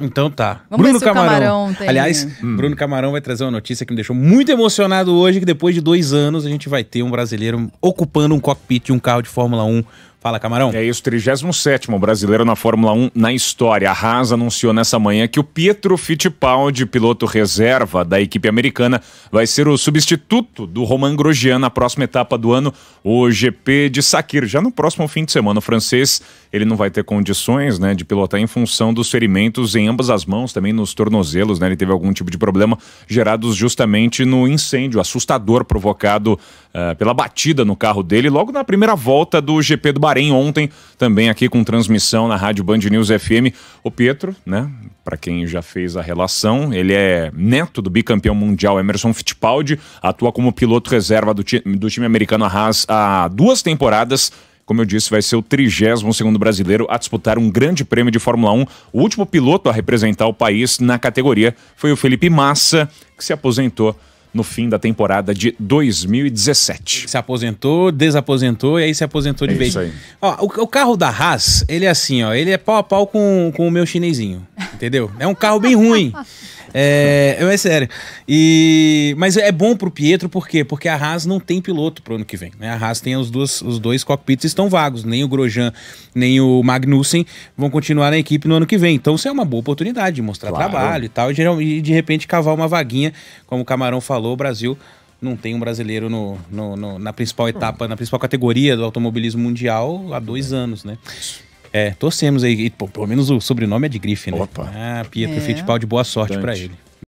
Então tá. Vamos Bruno Camarão. Camarão Aliás, hum. Bruno Camarão vai trazer uma notícia que me deixou muito emocionado hoje, que depois de dois anos a gente vai ter um brasileiro ocupando um cockpit de um carro de Fórmula 1 Fala, Camarão. É isso, 37 brasileiro na Fórmula 1 na história. A Haas anunciou nessa manhã que o Pietro Fittipaldi, piloto reserva da equipe americana, vai ser o substituto do Roman Grosjean na próxima etapa do ano, o GP de Sakir. Já no próximo fim de semana, o francês ele não vai ter condições né, de pilotar em função dos ferimentos em ambas as mãos, também nos tornozelos. Né, ele teve algum tipo de problema gerados justamente no incêndio assustador provocado uh, pela batida no carro dele logo na primeira volta do GP do Bahia. Bahrein ontem, também aqui com transmissão na Rádio Band News FM. O Pietro, né? Para quem já fez a relação, ele é neto do bicampeão mundial Emerson Fittipaldi, atua como piloto reserva do, ti do time americano Haas há duas temporadas como eu disse, vai ser o 32º brasileiro a disputar um grande prêmio de Fórmula 1. O último piloto a representar o país na categoria foi o Felipe Massa, que se aposentou no fim da temporada de 2017. Se aposentou, desaposentou e aí se aposentou de é vez. Ó, o, o, carro da Haas, ele é assim, ó, ele é pau a pau com, com o meu chinesinho, entendeu? É um carro bem ruim. É, é sério. E, mas é bom pro Pietro, por quê? Porque a Haas não tem piloto pro ano que vem. Né? A Haas tem os, dois os dois cockpits estão vagos. Nem o Grosjean, nem o Magnussen vão continuar na equipe no ano que vem. Então isso é uma boa oportunidade de mostrar claro. trabalho e tal. E de repente cavar uma vaguinha, como o Camarão falou, o Brasil não tem um brasileiro no, no, no, na principal etapa, na principal categoria do automobilismo mundial há dois anos, né? É, torcemos aí. E, pô, pelo menos o sobrenome é de grife, né? Opa. Ah, Pietro é. Fittipaldi, boa sorte para ele.